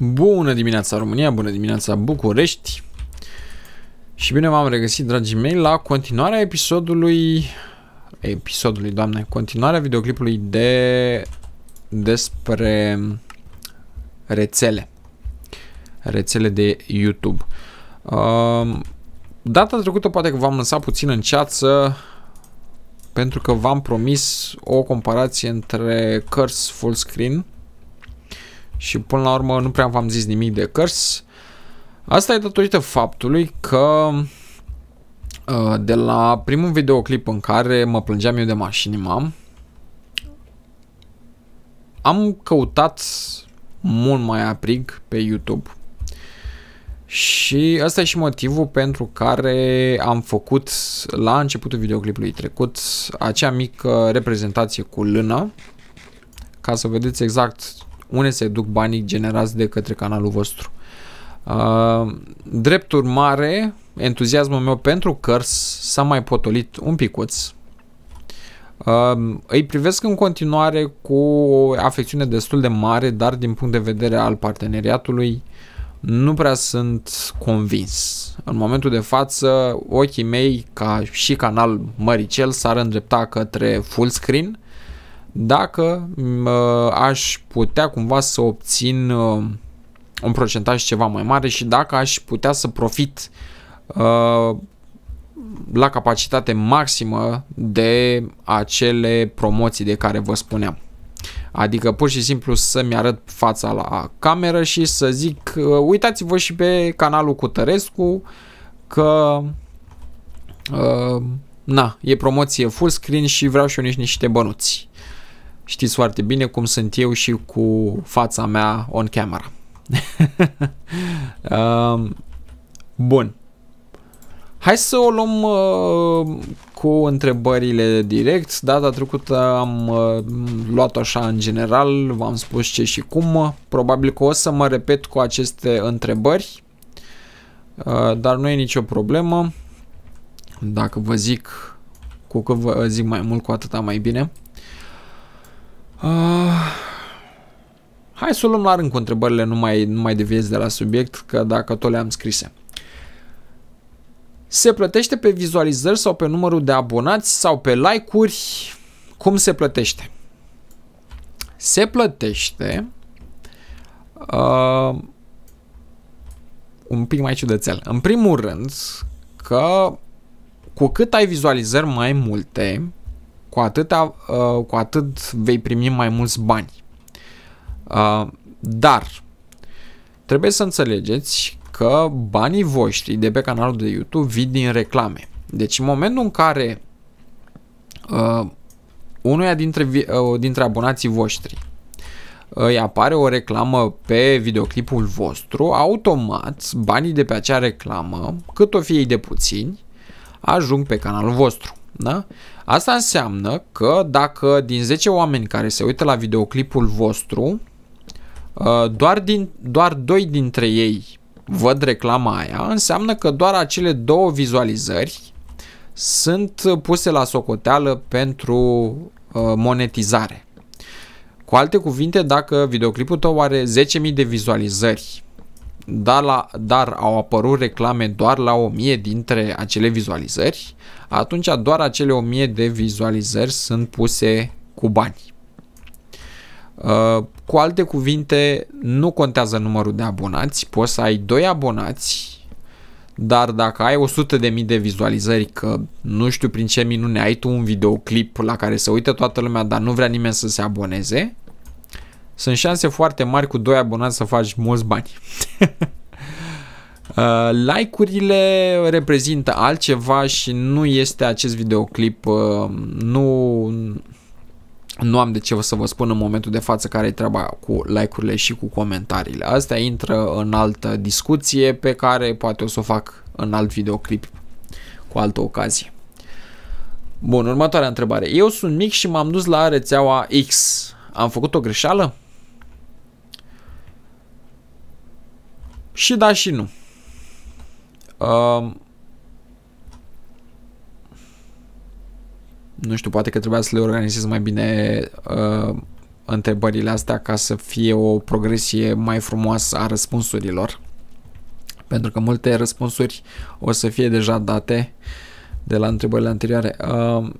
Bună dimineața România, bună dimineața București și bine v-am regăsit, dragii mei, la continuarea episodului, episodului, doamne, continuarea videoclipului de despre rețele, rețele de YouTube. Um, data trecută poate că v-am lăsat puțin în ceață pentru că v-am promis o comparație între cărți full screen – și până la urmă nu prea v-am zis nimic de cărți. Asta e datorită faptului că uh, de la primul videoclip în care mă plângeam eu de mașini, mam, am căutat mult mai aprig pe YouTube și asta e și motivul pentru care am făcut la începutul videoclipului trecut acea mică reprezentație cu lână ca să vedeți exact unde se duc banii generați de către canalul vostru. Uh, drept urmare, entuziasmul meu pentru cărți s-a mai potolit un picuț. Uh, îi privesc în continuare cu o afecțiune destul de mare, dar din punct de vedere al parteneriatului nu prea sunt convins. În momentul de față, ochii mei, ca și canal Măricel, s-ar îndrepta către full screen, uh, dacă uh, aș putea cumva să obțin uh, un procentaj ceva mai mare și dacă aș putea să profit uh, la capacitate maximă de acele promoții de care vă spuneam. Adică pur și simplu să-mi arăt fața la cameră și să zic uh, uitați-vă și pe canalul Cutărescu că uh, na, e promoție full screen și vreau și eu nici niște bănuți știți foarte bine cum sunt eu și cu fața mea on camera. Um, bun. Hai să o luăm uh, cu întrebările direct. Data trecută am uh, luat așa în general, v-am spus ce și cum. Probabil că o să mă repet cu aceste întrebări, uh, dar nu e nicio problemă. Dacă vă zic, cu cât vă zic mai mult, cu atâta mai bine. Uh, hai să o luăm la rând cu întrebările, nu mai, nu mai deviez de la subiect, că dacă tot le-am scrise. Se plătește pe vizualizări sau pe numărul de abonați sau pe like-uri? Cum se plătește? Se plătește uh, un pic mai ciudățel. În primul rând că cu cât ai vizualizări mai multe, cu, atâta, uh, cu atât vei primi mai mulți bani. Uh, dar trebuie să înțelegeți că banii voștri de pe canalul de YouTube vin din reclame. Deci în momentul în care uh, unuia dintre, uh, dintre abonații voștri îi apare o reclamă pe videoclipul vostru, automat banii de pe acea reclamă, cât o fie ei de puțini, ajung pe canalul vostru. Da? Asta înseamnă că dacă din 10 oameni care se uită la videoclipul vostru, uh, doar, din, doar 2 dintre ei văd reclama aia, înseamnă că doar acele două vizualizări sunt puse la socoteală pentru uh, monetizare. Cu alte cuvinte, dacă videoclipul tău are 10.000 de vizualizări dar, la, dar au apărut reclame doar la 1000 dintre acele vizualizări, atunci doar acele 1000 de vizualizări sunt puse cu bani. Uh, cu alte cuvinte, nu contează numărul de abonați, poți să ai 2 abonați, dar dacă ai 100.000 de vizualizări, că nu știu prin ce minune ai tu un videoclip la care se uită toată lumea, dar nu vrea nimeni să se aboneze, sunt șanse foarte mari cu doi abonați să faci mulți bani. Uh, like-urile reprezintă altceva și nu este acest videoclip, uh, nu, nu am de ce să vă spun în momentul de față care e treaba cu like-urile și cu comentariile. Astea intră în altă discuție pe care poate o să o fac în alt videoclip cu altă ocazie. Bun, următoarea întrebare. Eu sunt mic și m-am dus la rețeaua X. Am făcut o greșeală? Și da și nu. Um, nu știu, poate că trebuia să le organizez mai bine uh, întrebările astea ca să fie o progresie mai frumoasă a răspunsurilor. Pentru că multe răspunsuri o să fie deja date de la întrebările anterioare. Uh,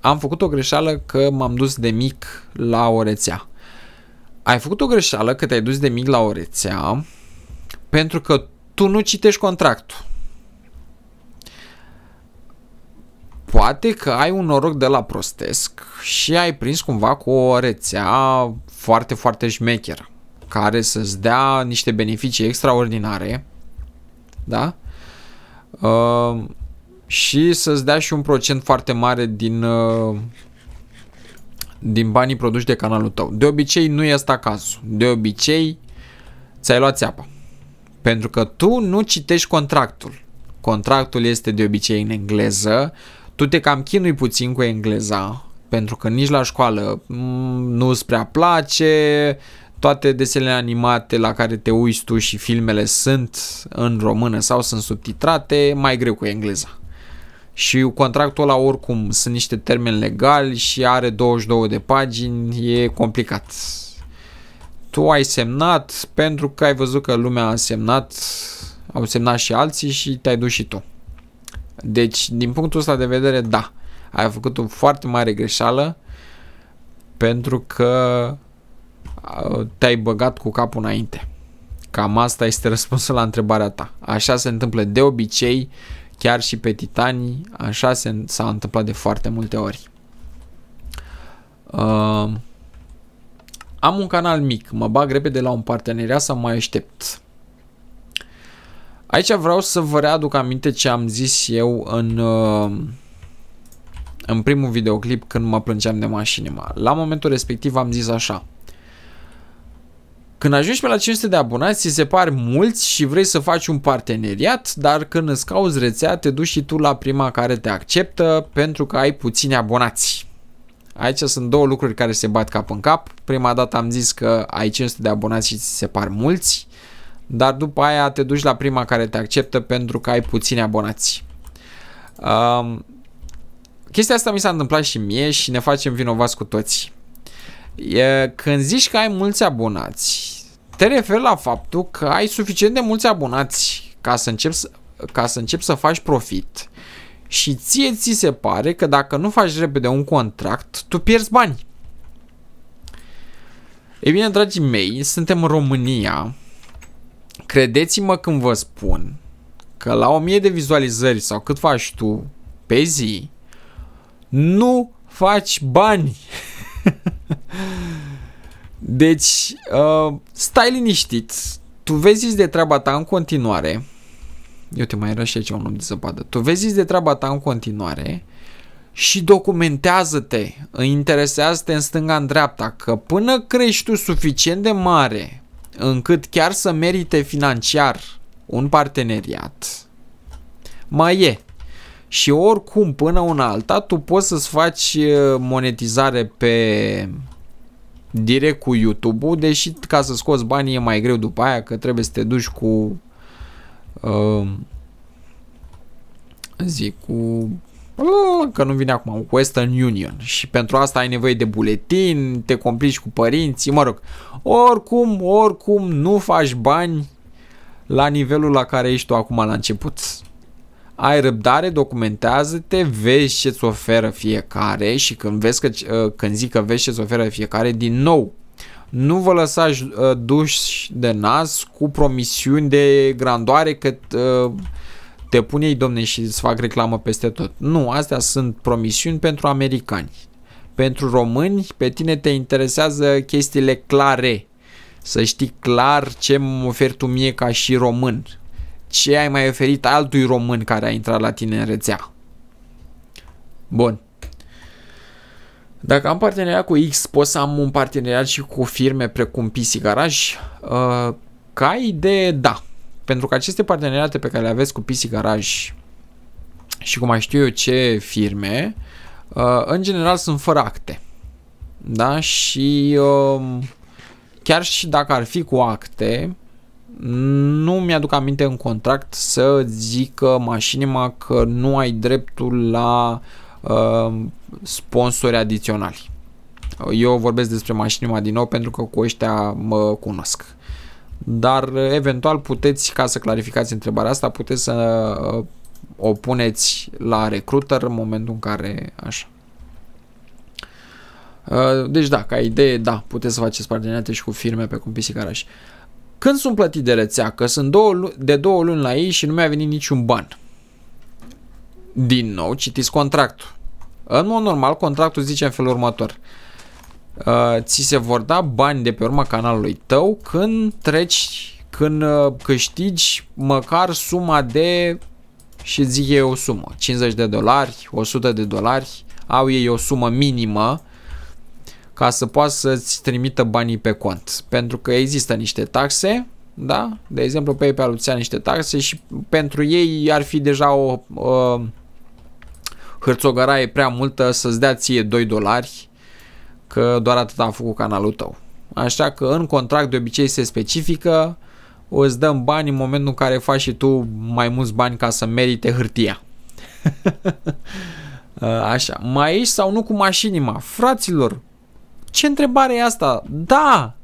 am făcut o greșeală că m-am dus de mic la o rețea ai făcut o greșeală că te-ai dus de mic la o rețea pentru că tu nu citești contractul. Poate că ai un noroc de la prostesc și ai prins cumva cu o rețea foarte, foarte șmecheră care să-ți dea niște beneficii extraordinare, da? Uh, și să-ți dea și un procent foarte mare din uh, din banii produși de canalul tău. De obicei nu e asta cazul. De obicei ți-ai luat țeapa. Pentru că tu nu citești contractul. Contractul este de obicei în engleză. Tu te cam chinui puțin cu engleza, pentru că nici la școală mm, nu îți prea place, toate desenele animate la care te uiți tu și filmele sunt în română sau sunt subtitrate, mai greu cu engleza și contractul ăla oricum sunt niște termeni legali și are 22 de pagini, e complicat. Tu ai semnat pentru că ai văzut că lumea a semnat, au semnat și alții și te-ai dus și tu. Deci, din punctul ăsta de vedere, da, ai făcut o foarte mare greșeală pentru că uh, te-ai băgat cu capul înainte. Cam asta este răspunsul la întrebarea ta. Așa se întâmplă de obicei Chiar și pe Titanii, așa se, s-a întâmplat de foarte multe ori. Uh, am un canal mic, mă bag repede la un parteneriat sau mai aștept. Aici vreau să vă readuc aminte ce am zis eu în, uh, în primul videoclip când mă plângeam de mașinima. La momentul respectiv am zis așa. Când ajungi pe la 500 de abonați, ți se par mulți și vrei să faci un parteneriat, dar când îți cauți rețea, te duci și tu la prima care te acceptă pentru că ai puțini abonați. Aici sunt două lucruri care se bat cap în cap. Prima dată am zis că ai 500 de abonați și ți se par mulți, dar după aia te duci la prima care te acceptă pentru că ai puțini abonați. Um, chestia asta mi s-a întâmplat și mie și ne facem vinovați cu toți. E, când zici că ai mulți abonați, te referi la faptul că ai suficient de mulți abonați ca să începi să, ca să, începi să faci profit și ție ți se pare că dacă nu faci repede un contract, tu pierzi bani. Ei bine, dragii mei, suntem în România. Credeți-mă când vă spun că la 1000 de vizualizări sau cât faci tu pe zi, nu faci bani. Deci, uh, stai liniștit, tu vezi de treaba ta în continuare. Eu te mai era și aici un om de zăpadă. Tu vezi de treaba ta în continuare și documentează-te, interesează-te în stânga, în dreapta, că până crești tu suficient de mare încât chiar să merite financiar un parteneriat, mai e. Și oricum, până una alta, tu poți să-ți faci uh, monetizare pe direct cu YouTube-ul, deși ca să scoți banii e mai greu după aia, că trebuie să te duci cu uh, zic, cu uh, că nu vine acum, cu Western Union și pentru asta ai nevoie de buletin, te complici cu părinții, mă rog. Oricum, oricum nu faci bani la nivelul la care ești tu acum la început ai răbdare, documentează-te, vezi ce-ți oferă fiecare și când, vezi că, uh, când zic că vezi ce-ți oferă fiecare, din nou, nu vă lăsați uh, duși de nas cu promisiuni de grandoare că uh, te pune ei domne și îți fac reclamă peste tot. Nu, astea sunt promisiuni pentru americani. Pentru români, pe tine te interesează chestiile clare. Să știi clar ce mă oferi tu mie ca și român ce ai mai oferit altui român care a intrat la tine în rețea. Bun. Dacă am parteneriat cu X, pot să am un parteneriat și cu firme precum PC Garage? Uh, ca idee, da. Pentru că aceste parteneriate pe care le aveți cu PC Garage și cum mai știu eu ce firme, uh, în general sunt fără acte. Da? Și um, chiar și dacă ar fi cu acte, nu mi-aduc aminte în contract să zică mașinima că nu ai dreptul la uh, sponsori adiționali. Eu vorbesc despre mașinima din nou pentru că cu ăștia mă cunosc. Dar eventual puteți, ca să clarificați întrebarea asta, puteți să uh, o puneți la recruiter în momentul în care așa. Uh, deci da, ca idee, da, puteți să faceți parteneriate și cu firme pe cum pisic când sunt plătit de rețea? Că sunt două, de două luni la ei și nu mi-a venit niciun ban. Din nou, citiți contractul. În mod normal, contractul zice în felul următor. Uh, ți se vor da bani de pe urma canalului tău când treci, când uh, câștigi măcar suma de, și zic ei o sumă, 50 de dolari, 100 de dolari, au ei o sumă minimă ca să poată să-ți trimită banii pe cont. Pentru că există niște taxe, da? De exemplu, PayPal îți ia niște taxe și pentru ei ar fi deja o uh, hârțogăraie prea multă să-ți dea ție 2 dolari, că doar atât a făcut canalul tău. Așa că în contract de obicei se specifică, o îți dăm bani în momentul în care faci și tu mai mulți bani ca să merite hârtia. Așa, mai ești sau nu cu mașinima? Fraților, ce întrebare e asta? Da,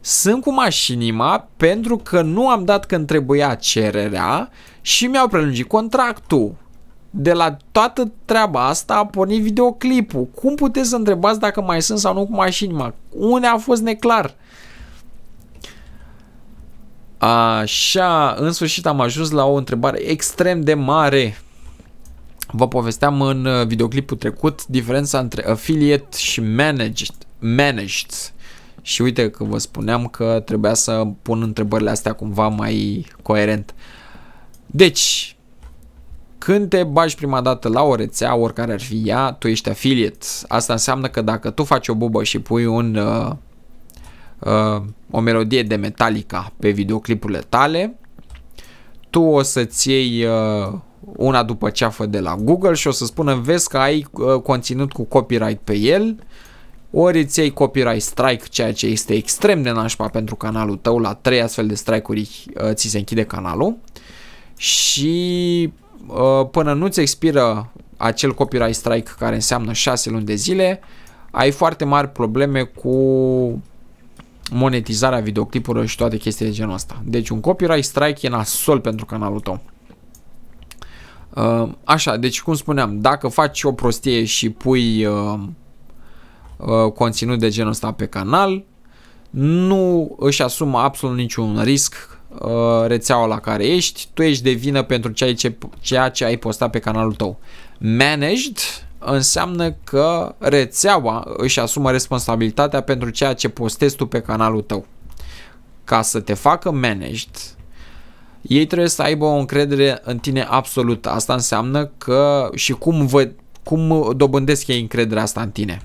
sunt cu mașinima pentru că nu am dat când trebuia cererea și mi-au prelungit contractul. De la toată treaba asta a pornit videoclipul. Cum puteți să întrebați dacă mai sunt sau nu cu mașinima? Unde a fost neclar? Așa, în sfârșit am ajuns la o întrebare extrem de mare. Vă povesteam în uh, videoclipul trecut diferența între affiliate și managed managed. Și uite că vă spuneam că trebuia să pun întrebările astea cumva mai coerent. Deci, când te bagi prima dată la o rețea, oricare ar fi ea, tu ești affiliate. Asta înseamnă că dacă tu faci o bubă și pui un, uh, uh, o melodie de Metallica pe videoclipurile tale, tu o să-ți iei uh, una după ceafă de la Google și o să spună vezi că ai uh, conținut cu copyright pe el uh, ori îți iei copyright strike, ceea ce este extrem de nașpa pentru canalul tău, la trei astfel de strike-uri uh, ți se închide canalul și uh, până nu-ți expiră acel copyright strike care înseamnă 6 luni de zile, ai foarte mari probleme cu monetizarea videoclipurilor și toate chestiile de genul ăsta. Deci un copyright strike e nasol pentru canalul tău. Uh, așa, deci cum spuneam, dacă faci o prostie și pui Uh, conținut de genul ăsta pe canal, nu își asumă absolut niciun risc uh, rețeaua la care ești, tu ești de vină pentru ce, ceea ce ai postat pe canalul tău. Managed înseamnă că rețeaua își asumă responsabilitatea pentru ceea ce postezi tu pe canalul tău. Ca să te facă managed, ei trebuie să aibă o încredere în tine absolută. Asta înseamnă că și cum, vă, cum dobândesc ei încrederea asta în tine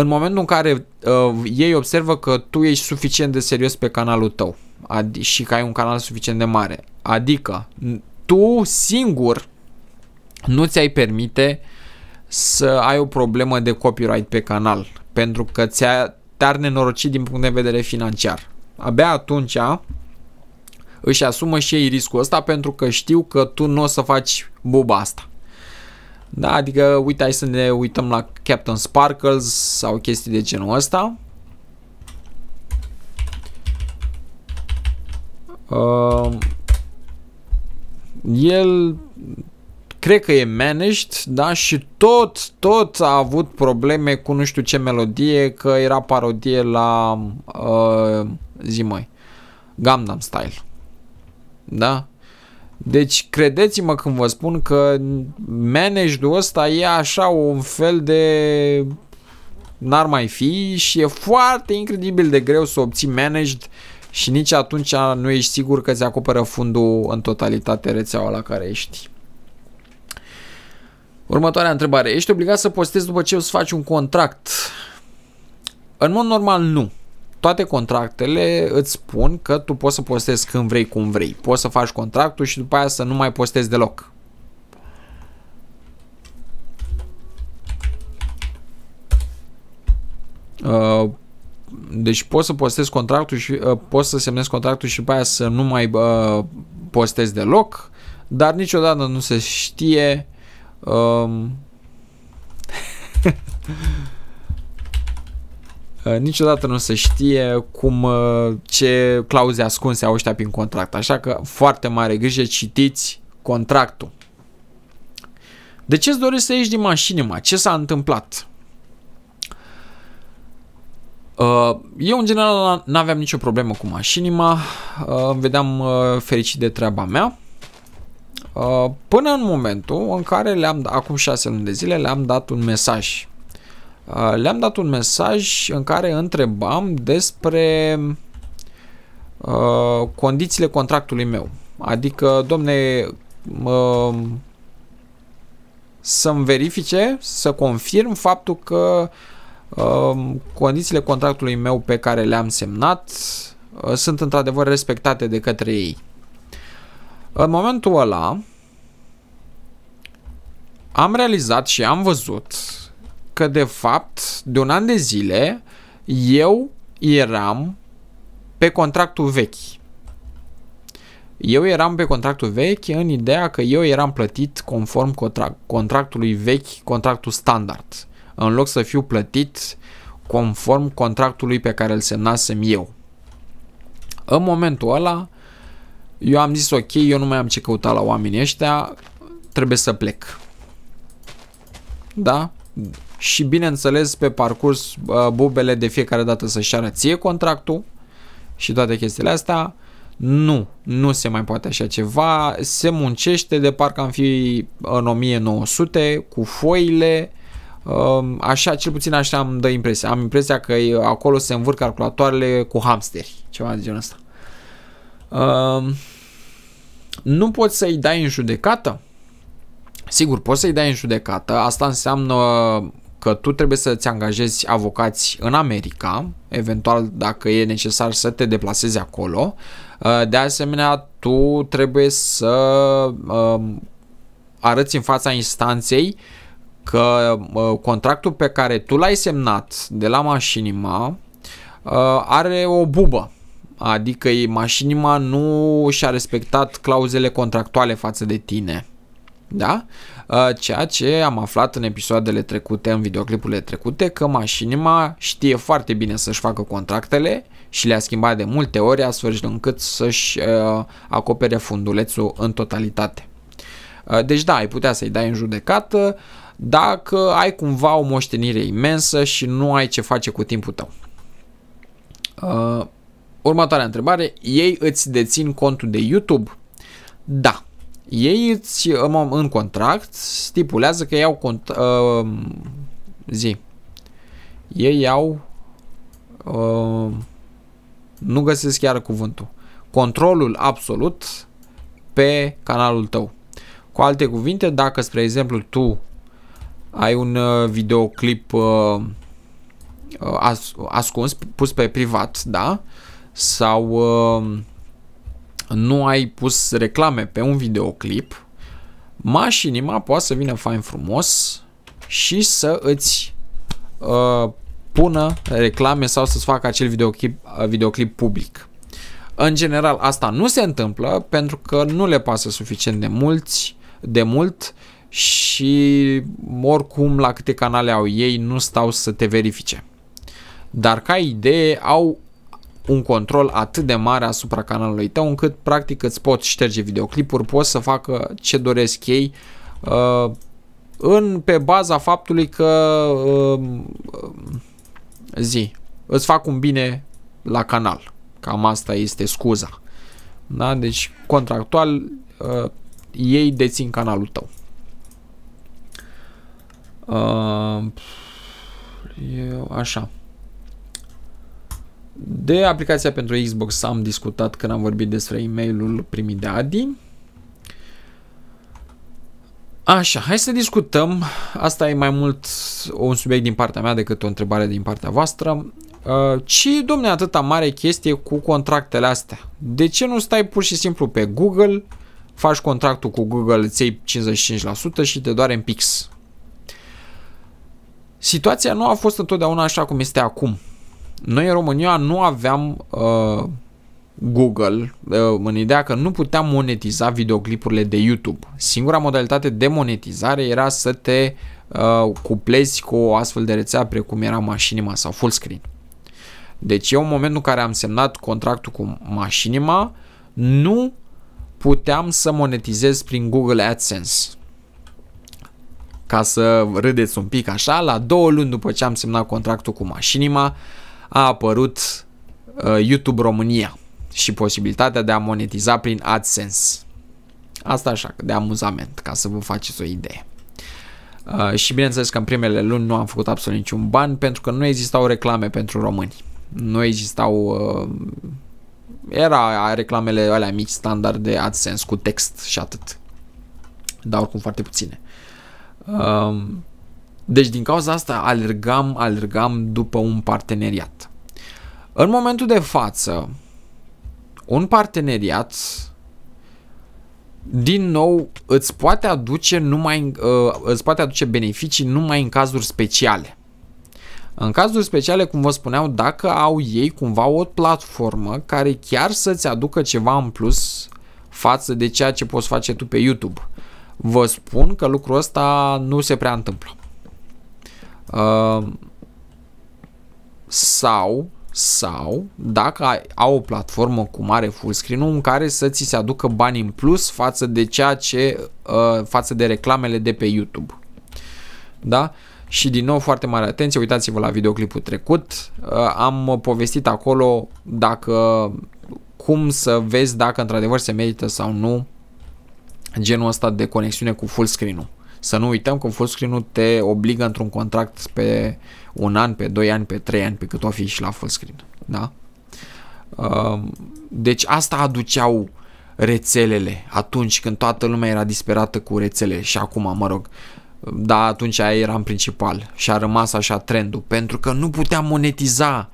în momentul în care uh, ei observă că tu ești suficient de serios pe canalul tău și că ai un canal suficient de mare, adică tu singur nu ți-ai permite să ai o problemă de copyright pe canal, pentru că ți-a, te-ar nenoroci din punct de vedere financiar. Abia atunci își asumă și ei riscul ăsta pentru că știu că tu nu o să faci buba asta. Da, adică uite, hai să ne uităm la Captain Sparkles sau chestii de genul ăsta. Uh, el cred că e managed, da, și tot, tot a avut probleme cu nu știu ce melodie, că era parodie la uh, zi mai, Gundam Style. Da? Deci credeți-mă când vă spun că managedul ăsta e așa un fel de n-ar mai fi și e foarte incredibil de greu să obții managed și nici atunci nu ești sigur că ți acoperă fundul în totalitate rețeaua la care ești. Următoarea întrebare. Ești obligat să postezi după ce îți faci un contract? În mod normal nu toate contractele îți spun că tu poți să postezi când vrei, cum vrei. Poți să faci contractul și după aia să nu mai postezi deloc. Uh, deci poți să postezi contractul și uh, poți să semnezi contractul și după aia să nu mai uh, postezi deloc, dar niciodată nu se știe um, Uh, niciodată nu se știe cum, uh, ce clauze ascunse au ăștia prin contract. Așa că foarte mare grijă, citiți contractul. De ce îți dorești să ieși din mașină, mă? Ce s-a întâmplat? Uh, eu, în general, n-aveam nicio problemă cu mașinima, îmi vedeam fericit de treaba mea, până în momentul în care le-am, acum șase luni de zile, le-am dat un mesaj Uh, le-am dat un mesaj în care întrebam despre uh, condițiile contractului meu. Adică, domne, să-mi verifice, să confirm faptul că uh, condițiile contractului meu pe care le-am semnat sunt într-adevăr respectate de către ei. În momentul ăla am realizat și am văzut că de fapt de un an de zile eu eram pe contractul vechi. Eu eram pe contractul vechi în ideea că eu eram plătit conform contractului vechi, contractul standard, în loc să fiu plătit conform contractului pe care îl semnasem eu. În momentul ăla, eu am zis ok, eu nu mai am ce căuta la oamenii ăștia, trebuie să plec. Da? și bineînțeles pe parcurs bubele de fiecare dată să-și arăție contractul și toate chestiile astea. Nu, nu se mai poate așa ceva, se muncește de parcă am fi în 1900 cu foile, așa, cel puțin așa am dă impresia. Am impresia că acolo se învârc calculatoarele cu hamsteri, ceva de genul ăsta. Nu poți să-i dai în judecată? Sigur, poți să-i dai în judecată, asta înseamnă că tu trebuie să-ți angajezi avocați în America, eventual dacă e necesar să te deplasezi acolo. Uh, de asemenea, tu trebuie să um, arăți în fața instanței că uh, contractul pe care tu l-ai semnat de la Mașinima uh, are o bubă. Adică Mașinima nu și-a respectat clauzele contractuale față de tine. Da? Uh, Uh, ceea ce am aflat în episoadele trecute, în videoclipurile trecute, că mașinima știe foarte bine să-și facă contractele și le-a schimbat de multe ori astfel încât să-și uh, acopere fundulețul în totalitate. Uh, deci da, ai putea să-i dai în judecată dacă ai cumva o moștenire imensă și nu ai ce face cu timpul tău. Următoarea întrebare, ei îți dețin contul de YouTube? Da, ei îți, în contract stipulează că iau cont, uh, zi. Ei iau uh, nu găsesc chiar cuvântul. Controlul absolut pe canalul tău. Cu alte cuvinte, dacă spre exemplu tu ai un uh, videoclip uh, uh ascuns, pus pe privat, da? Sau uh, nu ai pus reclame pe un videoclip, mașinima poate să vină fain frumos și să îți uh, pună reclame sau să-ți facă acel videoclip, uh, videoclip public. În general, asta nu se întâmplă pentru că nu le pasă suficient de mulți, de mult și oricum la câte canale au ei nu stau să te verifice. Dar ca idee au un control atât de mare asupra canalului tău încât practic îți pot șterge videoclipuri, poți să facă ce doresc ei uh, în, pe baza faptului că uh, zi, îți fac un bine la canal. Cam asta este scuza. Da? Deci contractual uh, ei dețin canalul tău. Uh, eu, așa. De aplicația pentru Xbox am discutat când am vorbit despre e-mailul primit de Adi. Așa, hai să discutăm. Asta e mai mult un subiect din partea mea decât o întrebare din partea voastră. Uh, ce, domne, atâta mare chestie cu contractele astea? De ce nu stai pur și simplu pe Google, faci contractul cu Google, îți iei 55% și te doare în pix? Situația nu a fost întotdeauna așa cum este acum. Noi în România nu aveam uh, Google uh, în ideea că nu puteam monetiza videoclipurile de YouTube. Singura modalitate de monetizare era să te uh, cuplezi cu o astfel de rețea precum era Machinima sau Fullscreen. Deci eu în momentul în care am semnat contractul cu Machinima nu puteam să monetizez prin Google AdSense. Ca să râdeți un pic așa, la două luni după ce am semnat contractul cu Machinima, uh, a apărut uh, YouTube România și posibilitatea de a monetiza prin AdSense. Asta așa, de amuzament, ca să vă faceți o idee. Uh, și bineînțeles că în primele luni nu am făcut absolut niciun ban pentru că nu existau reclame pentru români. Nu existau... Uh, era reclamele alea mici standard de AdSense cu text și atât. Dar oricum foarte puține. Um, deci din cauza asta alergam, alergam după un parteneriat. În momentul de față, un parteneriat din nou îți poate aduce numai uh, îți poate aduce beneficii numai în cazuri speciale. În cazuri speciale, cum vă spuneau, dacă au ei cumva o platformă care chiar să-ți aducă ceva în plus față de ceea ce poți face tu pe YouTube. Vă spun că lucrul ăsta nu se prea întâmplă. Ehm, sau sau dacă ai, au o platformă cu mare full screen în care să ți se aducă bani în plus față de ceea ce uh, față de reclamele de pe YouTube. Da? Și din nou foarte mare atenție, uitați-vă la videoclipul trecut. Uh, am povestit acolo dacă cum să vezi dacă într-adevăr se merită sau nu genul ăsta de conexiune cu full screen-ul. Să nu uităm că full screen te obligă într-un contract pe un an, pe doi ani, pe trei ani, pe cât o fi și la full screen. Da? Um, deci asta aduceau rețelele atunci când toată lumea era disperată cu rețele și acum, mă rog, Da. atunci aia era în principal și a rămas așa trendul pentru că nu puteam monetiza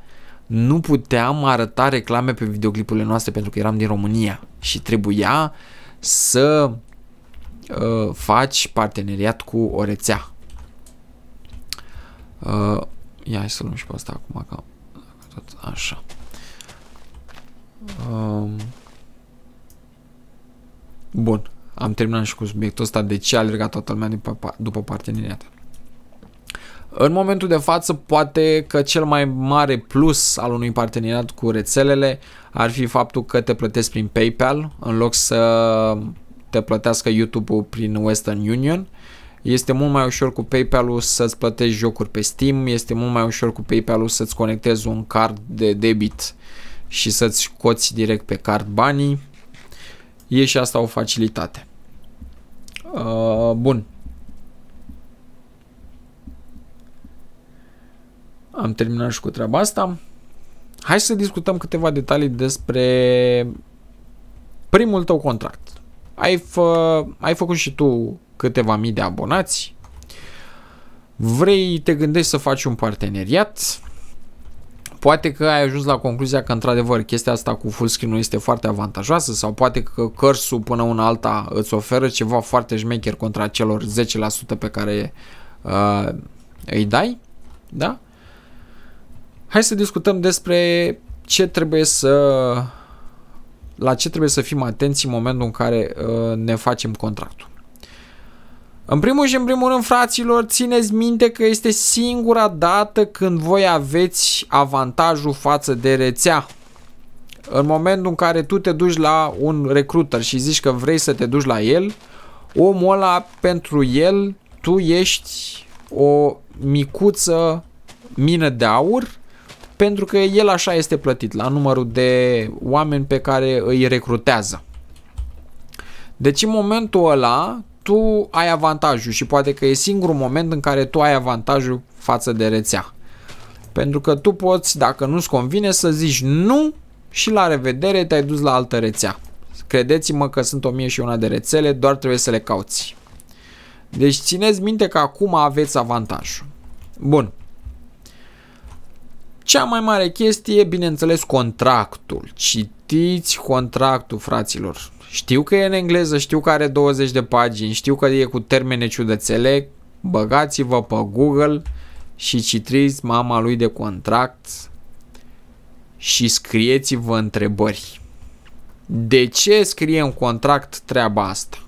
nu puteam arăta reclame pe videoclipurile noastre pentru că eram din România și trebuia să Uh, faci parteneriat cu o rețea. Uh, ia hai să luăm și pe asta acum ca tot așa. Um, bun, am terminat și cu subiectul ăsta de ce a alergat toată lumea după, după parteneriat. În momentul de față, poate că cel mai mare plus al unui parteneriat cu rețelele ar fi faptul că te plătesc prin PayPal în loc să te plătească YouTube-ul prin Western Union. Este mult mai ușor cu PayPal-ul să-ți plătești jocuri pe Steam, este mult mai ușor cu PayPal-ul să-ți conectezi un card de debit și să-ți coți direct pe card banii. E și asta o facilitate. Uh, bun. Am terminat și cu treaba asta. Hai să discutăm câteva detalii despre primul tău contract ai, fă, ai făcut și tu câteva mii de abonați, vrei, te gândești să faci un parteneriat, poate că ai ajuns la concluzia că într-adevăr chestia asta cu full screen nu este foarte avantajoasă sau poate că cărsul până una alta îți oferă ceva foarte șmecher contra celor 10% pe care uh, îi dai, da? Hai să discutăm despre ce trebuie să la ce trebuie să fim atenți în momentul în care uh, ne facem contractul. În primul și în primul rând, fraților, țineți minte că este singura dată când voi aveți avantajul față de rețea. În momentul în care tu te duci la un recruiter și zici că vrei să te duci la el, omul ăla pentru el, tu ești o micuță mină de aur pentru că el așa este plătit la numărul de oameni pe care îi recrutează. Deci în momentul ăla tu ai avantajul și poate că e singurul moment în care tu ai avantajul față de rețea. Pentru că tu poți, dacă nu-ți convine, să zici nu și la revedere te-ai dus la altă rețea. Credeți-mă că sunt o mie și una de rețele, doar trebuie să le cauți. Deci țineți minte că acum aveți avantajul. Bun. Cea mai mare chestie, bineînțeles, contractul. Citiți contractul, fraților. Știu că e în engleză, știu că are 20 de pagini, știu că e cu termene ciudățele. Băgați-vă pe Google și citiți mama lui de contract și scrieți-vă întrebări. De ce scrie contract treaba asta?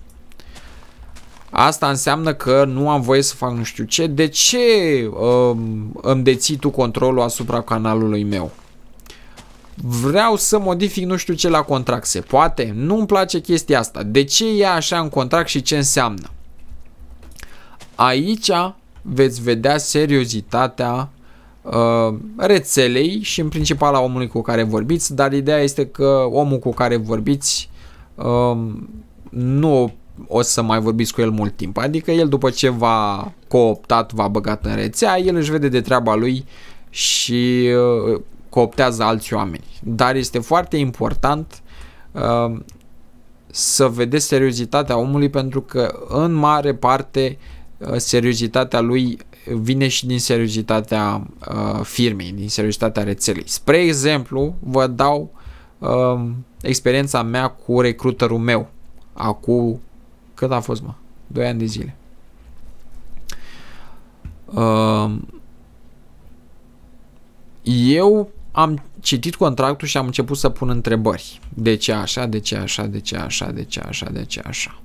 Asta înseamnă că nu am voie să fac nu știu ce. De ce um, îmi deții tu controlul asupra canalului meu? Vreau să modific nu știu ce la contract. Se poate? Nu mi place chestia asta. De ce e așa în contract și ce înseamnă? Aici veți vedea seriozitatea uh, rețelei și în principal a omului cu care vorbiți, dar ideea este că omul cu care vorbiți uh, nu o să mai vorbiți cu el mult timp. Adică el după ce va cooptat, va băgat în rețea, el își vede de treaba lui și uh, cooptează alți oameni. Dar este foarte important uh, să vedeți seriozitatea omului pentru că în mare parte uh, seriozitatea lui vine și din seriozitatea firmei, din seriozitatea rețelei. Spre exemplu, vă dau experiența mea cu recrutorul meu acum cât a fost, mă? Doi ani de zile. Ehm, eu am citit contractul și am început să pun întrebări. De ce așa, de ce așa, de ce așa, de ce așa, de ce așa.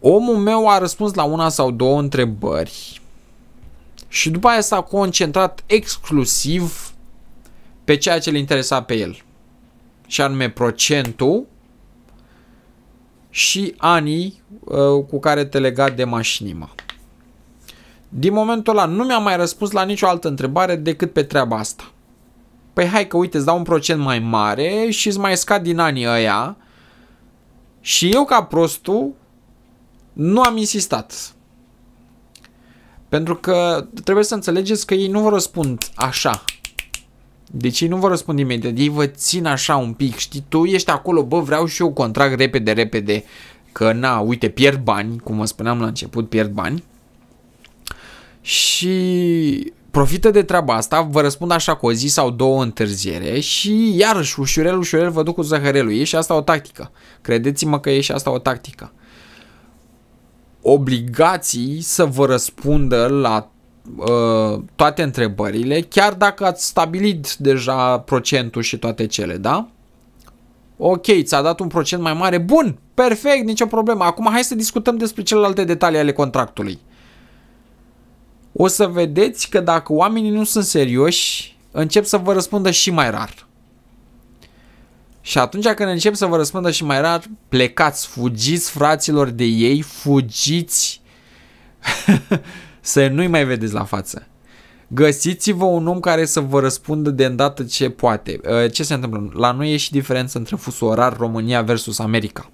Omul meu a răspuns la una sau două întrebări și după aia s-a concentrat exclusiv pe ceea ce îl interesa pe el. Și anume procentul și anii uh, cu care te lega de mașinima. Din momentul ăla nu mi-a mai răspuns la nicio altă întrebare decât pe treaba asta. Păi hai că uite, îți dau un procent mai mare și îți mai scad din anii ăia și eu ca prostul nu am insistat. Pentru că trebuie să înțelegeți că ei nu vă răspund așa. Deci ei nu vă răspund imediat, ei vă țin așa un pic, știi, tu ești acolo, bă, vreau și eu contract repede, repede, că na, uite, pierd bani, cum vă spuneam la început, pierd bani. Și profită de treaba asta, vă răspund așa cu o zi sau două întârziere și iarăși ușurel, ușurel vă duc cu zahărelul. E și asta o tactică. Credeți-mă că e și asta o tactică. Obligații să vă răspundă la Uh, toate întrebările, chiar dacă ați stabilit deja procentul și toate cele, da? Ok, ți-a dat un procent mai mare, bun, perfect, nicio problemă. Acum hai să discutăm despre celelalte detalii ale contractului. O să vedeți că dacă oamenii nu sunt serioși, încep să vă răspundă și mai rar. Și atunci când încep să vă răspundă și mai rar, plecați, fugiți fraților de ei, fugiți să nu-i mai vedeți la față. Găsiți-vă un om care să vă răspundă de îndată ce poate. Uh, ce se întâmplă? La noi e și diferență între fusul orar România versus America.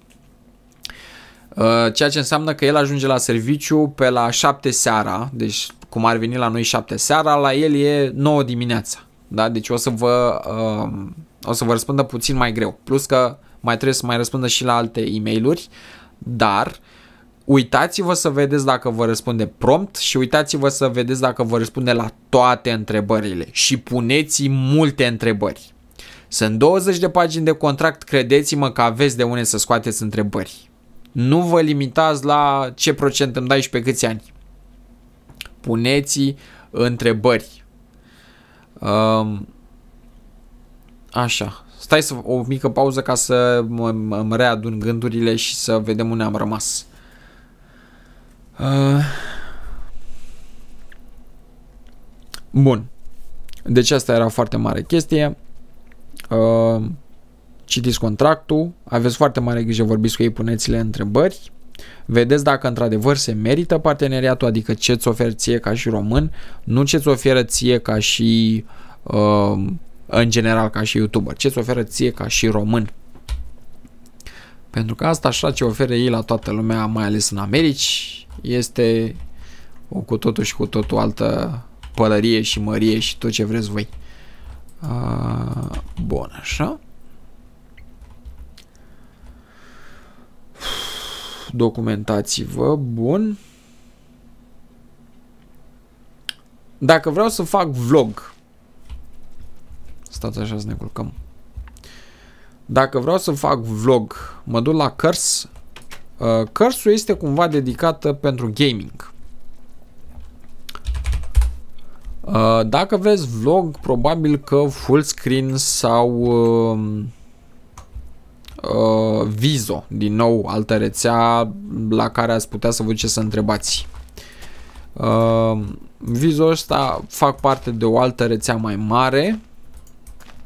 Uh, ceea ce înseamnă că el ajunge la serviciu pe la 7 seara, deci cum ar veni la noi 7 seara, la el e 9 dimineața. Da? Deci o să vă, uh, o să vă răspundă puțin mai greu. Plus că mai trebuie să mai răspundă și la alte e-mail-uri, dar uh, Uitați-vă să vedeți dacă vă răspunde prompt și uitați-vă să vedeți dacă vă răspunde la toate întrebările și puneți multe întrebări. Sunt 20 de pagini de contract, credeți-mă că aveți de unde să scoateți întrebări. Nu vă limitați la ce procent îmi dai și pe câți ani. Puneți întrebări. Um, așa, stai să o mică pauză ca să mă, mă readun gândurile și să vedem unde am rămas. Uh. Bun. Deci asta era o foarte mare chestie. Uh, citiți contractul, aveți foarte mare grijă, vorbiți cu ei, puneți-le întrebări. Vedeți dacă într-adevăr se merită parteneriatul, adică ce-ți uh, oferă ție ca și român, nu ce-ți oferă ție ca și, în general, ca și youtuber, ce-ți oferă ție ca și român. Pentru că asta așa ce oferă ei la toată lumea, mai ales în Americi, este o cu totul și cu totul altă pălărie și mărie și tot ce vreți voi. A, bun, așa. Documentați-vă, bun. Dacă vreau să fac vlog, stați așa să ne culcăm. Dacă vreau să fac vlog, mă duc la Cărs. Uh, Cărsul este cumva dedicată pentru gaming. Uh, dacă vezi vlog, probabil că full screen sau uh, uh, Vizo, din nou altă rețea la care ați putea să vă ce să întrebați. Uh, Vizo ăsta fac parte de o altă rețea mai mare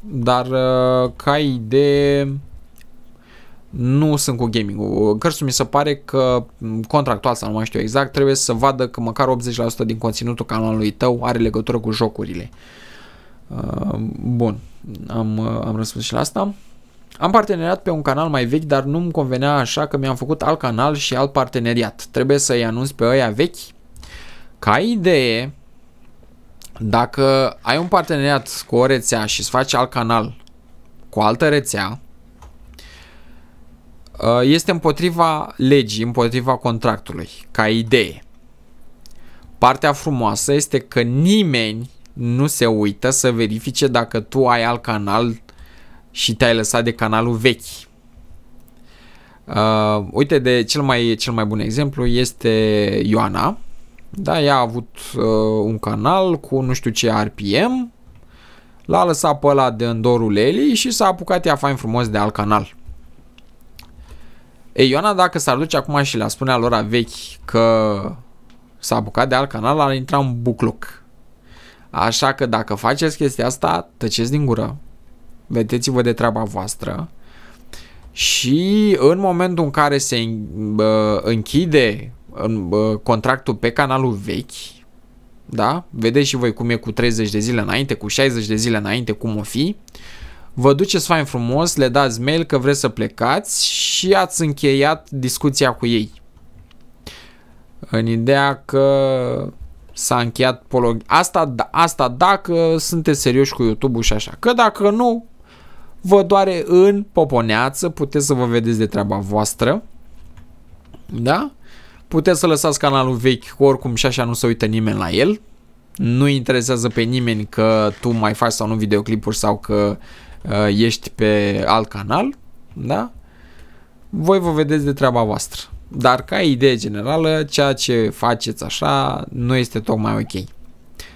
dar uh, ca idee nu sunt cu gaming-ul. Cărțul mi se pare că mm, contractual sau nu mai știu exact, trebuie să vadă că măcar 80% din conținutul canalului tău are legătură cu jocurile. Uh, bun, am, uh, am răspuns și la asta. Am parteneriat pe un canal mai vechi, dar nu-mi convenea așa că mi-am făcut alt canal și alt parteneriat. Trebuie să-i anunț pe ăia vechi. Ca idee, dacă ai un parteneriat cu o rețea și îți faci alt canal cu altă rețea, uh, este împotriva legii, împotriva contractului, ca idee. Partea frumoasă este că nimeni nu se uită să verifice dacă tu ai alt canal și te-ai lăsat de canalul vechi. Uh, uite, de cel mai, cel mai bun exemplu este Ioana, da, ea a avut uh, un canal cu nu știu ce RPM, l-a lăsat pe ăla de îndorul Eli și s-a apucat ea fain frumos de alt canal. Ei, Ioana, dacă s-ar duce acum și le-a spune alora vechi că s-a apucat de alt canal, ar intra în bucluc. Așa că dacă faceți chestia asta, tăceți din gură, vedeți-vă de treaba voastră și în momentul în care se uh, închide în contractul pe canalul vechi, da? Vedeți și voi cum e cu 30 de zile înainte, cu 60 de zile înainte, cum o fi. Vă duceți fain frumos, le dați mail că vreți să plecați și ați încheiat discuția cu ei. În ideea că s-a încheiat polog. Asta, asta dacă sunteți serioși cu YouTube-ul și așa. Că dacă nu, vă doare în poponeață, puteți să vă vedeți de treaba voastră. Da? Puteți să lăsați canalul vechi, oricum și așa nu se uită nimeni la el. Nu interesează pe nimeni că tu mai faci sau nu videoclipuri sau că uh, ești pe alt canal, da? Voi vă vedeți de treaba voastră. Dar ca idee generală, ceea ce faceți așa nu este tocmai ok.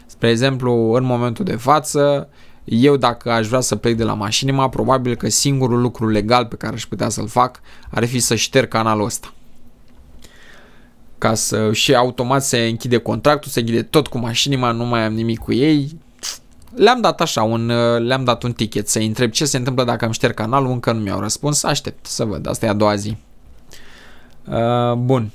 Spre exemplu, în momentul de față, eu dacă aș vrea să plec de la mașină, probabil că singurul lucru legal pe care aș putea să-l fac ar fi să șterg canalul ăsta ca să și automat se închide contractul, se închide tot cu mașinima, nu mai am nimic cu ei. Le-am dat așa, un, uh, le-am dat un ticket să-i întreb ce se întâmplă dacă am șterg canalul, încă nu mi-au răspuns, aștept să văd, asta e a doua zi. Uh, bun.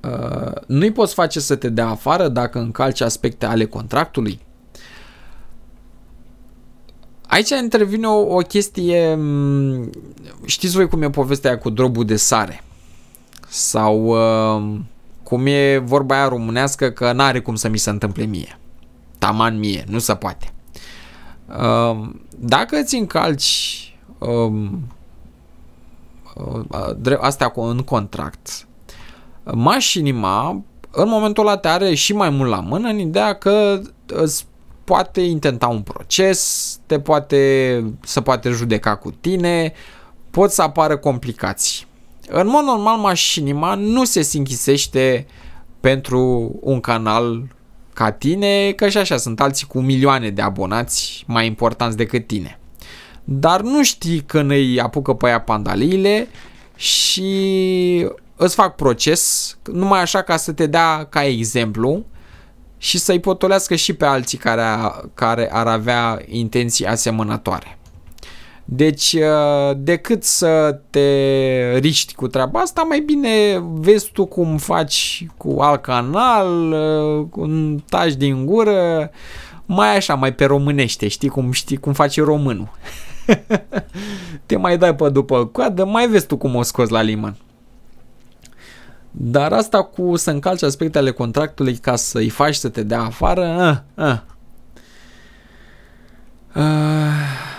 Uh, nu-i poți face să te dea afară dacă încalci aspecte ale contractului? Aici intervine o, o chestie, știți voi cum e povestea cu drobul de sare sau uh, cum e vorba aia românească că n-are cum să mi se întâmple mie. Taman mie, nu se poate. Uh, dacă îți încalci um, uh, uh, astea în contract, mașinima în momentul ăla te are și mai mult la mână în ideea că îți poate intenta un proces, te poate, se poate judeca cu tine, pot să apară complicații. În mod normal, mașinima nu se sinchisește pentru un canal ca tine, că și așa sunt alții cu milioane de abonați mai importanți decât tine. Dar nu știi când îi apucă pe aia pandaliile și îți fac proces, numai așa ca să te dea ca exemplu și să-i potolească și pe alții care, a, care ar avea intenții asemănătoare. Deci, uh, decât să te riști cu treaba asta, mai bine vezi tu cum faci cu alt canal, uh, un taș din gură, mai așa, mai pe românește, știi cum, știi cum face românul. te mai dai pe după coadă, mai vezi tu cum o scoți la liman. Dar asta cu să încalci aspectele contractului ca să-i faci să te dea afară, a, a. Uh. uh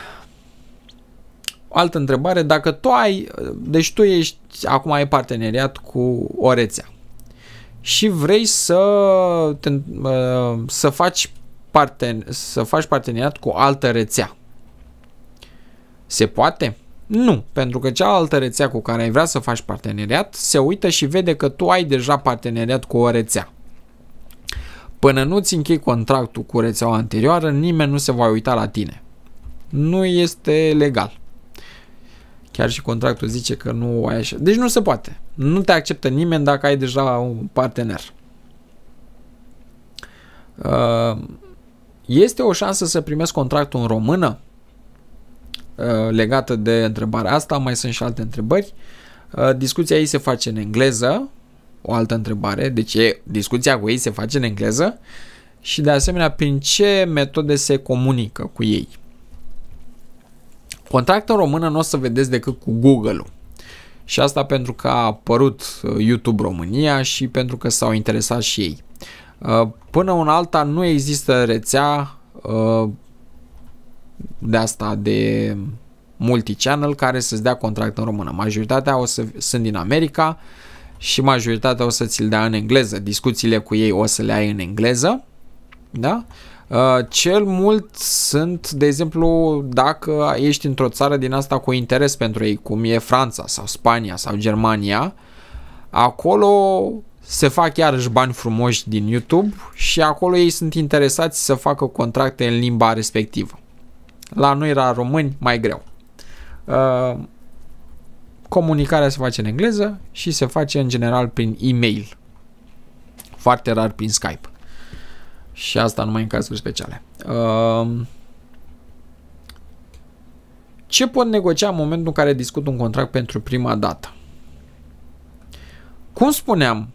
altă întrebare, dacă tu ai, deci tu ești, acum ai parteneriat cu o rețea și vrei să, te, uh, să, faci parten, să faci parteneriat cu o altă rețea. Se poate? Nu, pentru că cealaltă rețea cu care ai vrea să faci parteneriat se uită și vede că tu ai deja parteneriat cu o rețea. Până nu-ți închei contractul cu rețeaua anterioară, nimeni nu se va uita la tine. Nu este legal. Chiar și contractul zice că nu ai așa. Deci nu se poate. Nu te acceptă nimeni dacă ai deja un partener. Uh, este o șansă să primesc contractul în română? Uh, legată de întrebarea asta, mai sunt și alte întrebări. Uh, discuția ei se face în engleză, o altă întrebare, deci ce discuția cu ei se face în engleză și de asemenea prin ce metode se comunică cu ei. Contract în română nu o să vedeți decât cu Google-ul. Și asta pentru că a apărut uh, YouTube România și pentru că s-au interesat și ei. Uh, până în alta nu există rețea uh, de asta, de multichannel care să-ți dea contract în română. Majoritatea o să sunt din America și majoritatea o să ți-l dea în engleză. Discuțiile cu ei o să le ai în engleză. Da? Uh, Uh, cel mult sunt, de exemplu, dacă ești într-o țară din asta cu interes pentru ei, cum e Franța sau Spania sau Germania, acolo se fac iarăși bani frumoși din YouTube și acolo ei sunt interesați să facă contracte în limba respectivă. La noi, era români, mai greu. Uh, comunicarea se face în engleză și se face în general prin e-mail. Foarte rar prin Skype. Și asta numai în cazuri speciale. Ehm, ce pot negocia în momentul în care discut un contract pentru prima dată? Cum spuneam,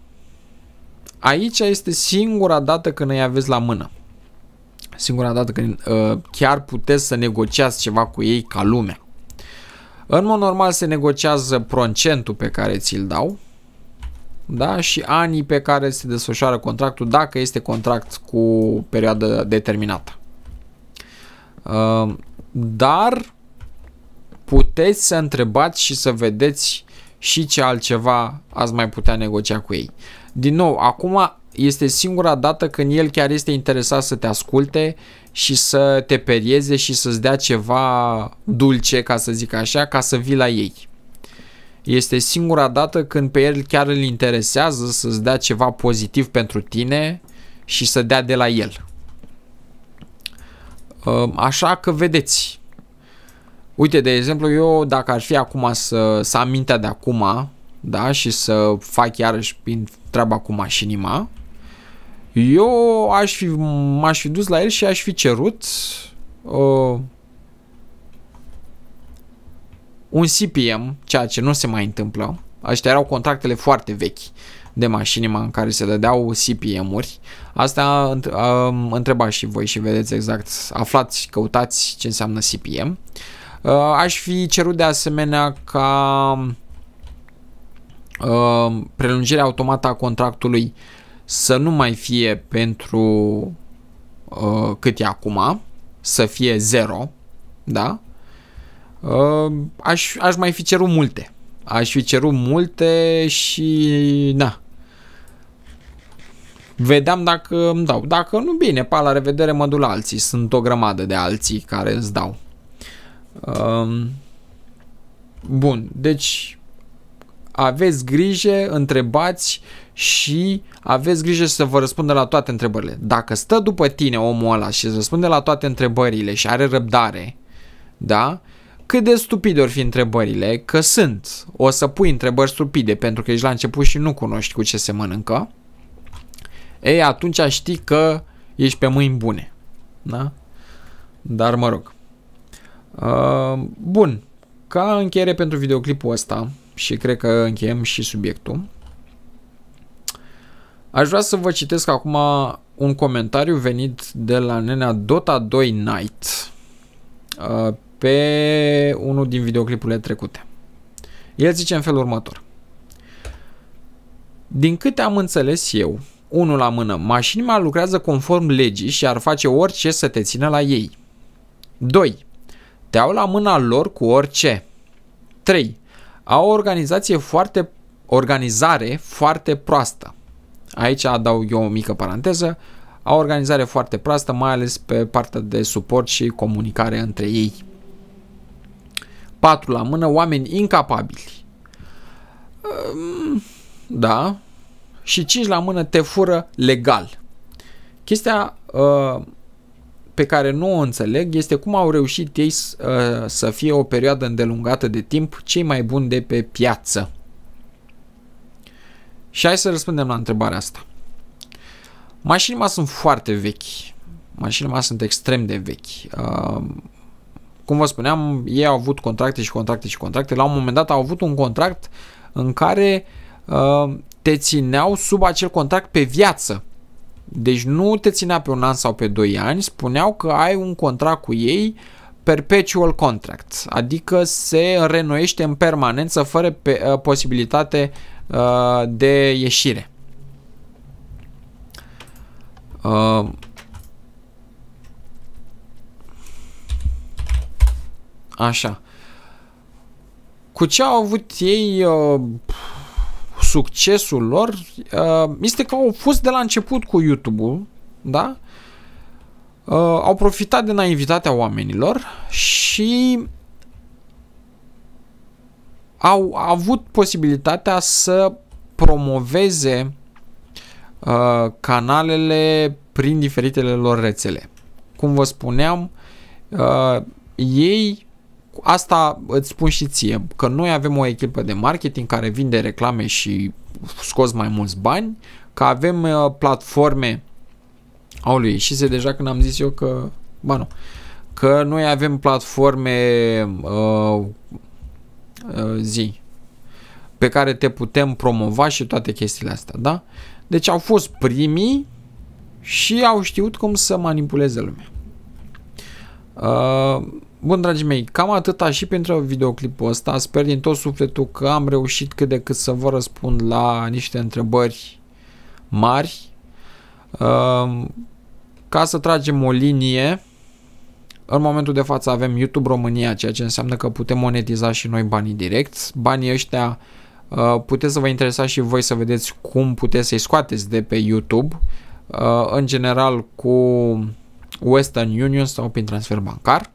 aici este singura dată când îi aveți la mână. Singura dată când ă, chiar puteți să negociați ceva cu ei ca lumea. În mod normal se negociază procentul pe care ți-l dau, da? și anii pe care se desfășoară contractul dacă este contract cu perioadă determinată. Ehm, dar puteți să întrebați și să vedeți și ce altceva ați mai putea negocia cu ei. Din nou, acum este singura dată când el chiar este interesat să te asculte și să te perieze și să-ți dea ceva dulce, ca să zic așa, ca să vii la ei. Este singura dată când pe el chiar îl interesează să-ți dea ceva pozitiv pentru tine și să dea de la el. Ehm, așa că vedeți. Uite, de exemplu, eu dacă ar fi acum să, să am mintea de acum, da, și să fac iarăși treaba cu mașinima, eu aș fi, m-aș fi dus la el și aș fi cerut uh, un CPM, ceea ce nu se mai întâmplă, ăștia erau contractele foarte vechi de mașini, în care se dădeau CPM-uri. Asta întrebați și voi și vedeți exact, aflați, căutați ce înseamnă CPM. Uh, aș fi cerut de asemenea ca uh, prelungirea automată a contractului să nu mai fie pentru uh, cât e acum, să fie 0, da? Uh, aș, aș mai fi cerut multe. Aș fi cerut multe și na. Vedeam dacă îmi dau. Dacă nu, bine, pa, la revedere, mă duc la alții. Sunt o grămadă de alții care îți dau. Um, bun, deci aveți grijă, întrebați și aveți grijă să vă răspundă la toate întrebările. Dacă stă după tine omul ăla și îți răspunde la toate întrebările și are răbdare, da? Cât de stupide ori fi întrebările, că sunt. O să pui întrebări stupide pentru că ești la început și nu cunoști cu ce se mănâncă. Ei, atunci știi că ești pe mâini bune. Da? Dar mă rog. Uh, bun. Ca încheiere pentru videoclipul ăsta și cred că încheiem și subiectul. Aș vrea să vă citesc acum un comentariu venit de la nenea Dota 2 Night uh, pe unul din videoclipurile trecute. El zice în felul următor. Din câte am înțeles eu, unul la mână, mașinima lucrează conform legii și ar face orice să te țină la ei. 2. Te au la mâna lor cu orice. 3. Au o organizație foarte, organizare foarte proastă. Aici adaug eu o mică paranteză. Au o organizare foarte proastă, mai ales pe partea de suport și comunicare între ei patru la mână, oameni incapabili. Ehm, da. Și cinci la mână te fură legal. Chestia uh, pe care nu o înțeleg este cum au reușit ei uh, să fie o perioadă îndelungată de timp cei mai buni de pe piață. Și hai să răspundem la întrebarea asta. Mașinile sunt foarte vechi. Mașinile sunt extrem de vechi. Ehm, cum vă spuneam, ei au avut contracte și contracte și contracte. La un moment dat au avut un contract în care uh, te țineau sub acel contract pe viață. Deci nu te ținea pe un an sau pe doi ani, spuneau că ai un contract cu ei perpetual contract, adică se renoiește în permanență fără pe, uh, posibilitate uh, de ieșire. Uh, Așa. Cu ce au avut ei uh, succesul lor uh, este că au fost de la început cu YouTube-ul, da? Uh, au profitat de naivitatea oamenilor și au avut posibilitatea să promoveze uh, canalele prin diferitele lor rețele. Cum vă spuneam, uh, ei asta îți spun și ție, că noi avem o echipă de marketing care vinde reclame și scoți mai mulți bani, că avem uh, platforme au lui ieșise deja când am zis eu că ba nu, că noi avem platforme uh, uh, zi pe care te putem promova și toate chestiile astea, da? Deci au fost primii și au știut cum să manipuleze lumea. Uh, Bun, dragii mei, cam atâta și pentru videoclipul ăsta. Sper din tot sufletul că am reușit cât de cât să vă răspund la niște întrebări mari. Ehm, ca să tragem o linie, în momentul de față avem YouTube România, ceea ce înseamnă că putem monetiza și noi banii direct. Banii ăștia ehm, puteți să vă interesați și voi să vedeți cum puteți să-i scoateți de pe YouTube, ehm, în general cu Western Union sau prin transfer bancar.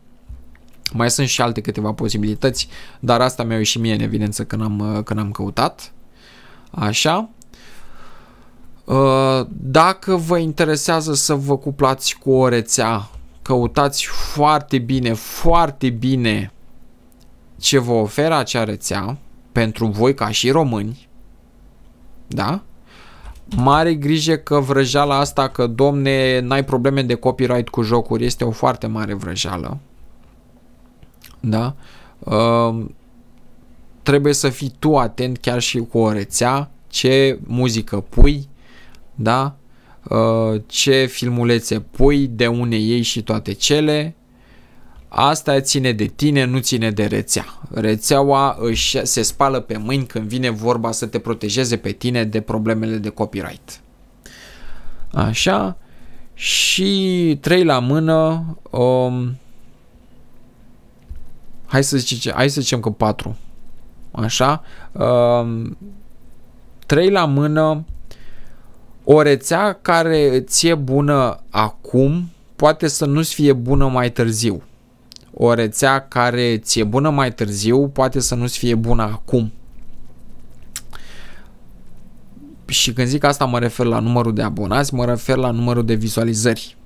Mai sunt și alte câteva posibilități, dar asta mi-a ieșit mie în evidență când am, uh, când am căutat. Așa. Uh, dacă vă interesează să vă cuplați cu o rețea, căutați foarte bine, foarte bine ce vă oferă acea rețea pentru voi ca și români. Da? Mare grijă că vrăjeala asta că, domne, n-ai probleme de copyright cu jocuri este o foarte mare vrăjeală da? Uh, trebuie să fii tu atent chiar și cu o rețea, ce muzică pui, da? Uh, ce filmulețe pui, de unde iei și toate cele. Asta ține de tine, nu ține de rețea. Rețeaua își se spală pe mâini când vine vorba să te protejeze pe tine de problemele de copyright. Așa. Și trei la mână, um, hai să, zicem, hai să zicem că 4. Așa? Uh, la mână, o rețea care ți-e bună acum poate să nu-ți fie bună mai târziu. O rețea care ți-e bună mai târziu poate să nu-ți fie bună acum. Și când zic asta mă refer la numărul de abonați, mă refer la numărul de vizualizări.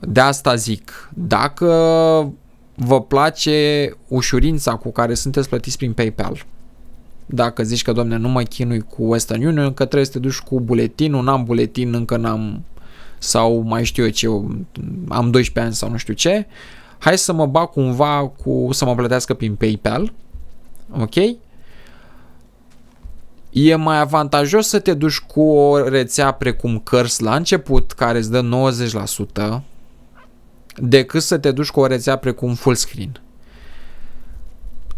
De asta zic, dacă vă place ușurința cu care sunteți plătiți prin PayPal. Dacă zici că, doamne, nu mă chinui cu Western Union, că trebuie să te duci cu buletinul, n-am buletin, încă n-am sau mai știu eu ce, am 12 ani sau nu știu ce, hai să mă bag cumva cu, să mă plătească prin PayPal, ok? E mai avantajos să te duci cu o rețea precum Cărs la început, care îți dă 90%, decât să te duci cu o rețea precum full screen.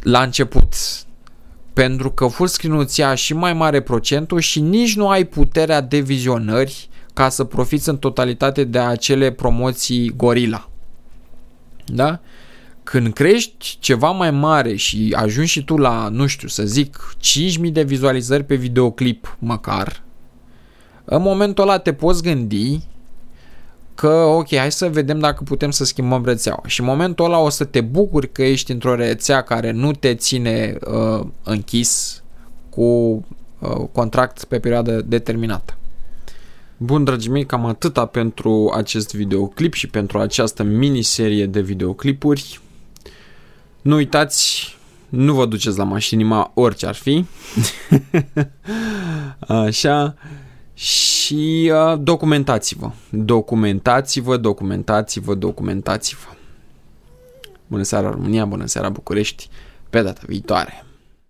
La început, pentru că full screen îți ia și mai mare procentul și nici nu ai puterea de vizionări ca să profiți în totalitate de acele promoții gorila. Da? Când crești ceva mai mare și ajungi și tu la, nu știu, să zic, 5.000 de vizualizări pe videoclip măcar, în momentul ăla te poți gândi că ok, hai să vedem dacă putem să schimbăm rețeaua. Și în momentul ăla o să te bucuri că ești într-o rețea care nu te ține uh, închis cu uh, contract pe perioadă determinată. Bun, dragii mei, cam atâta pentru acest videoclip și pentru această miniserie de videoclipuri. Nu uitați, nu vă duceți la mașinima orice ar fi. Așa și uh, documentați-vă. Documentați-vă, documentați-vă, documentați-vă. Bună seara România, bună seara București, pe data viitoare!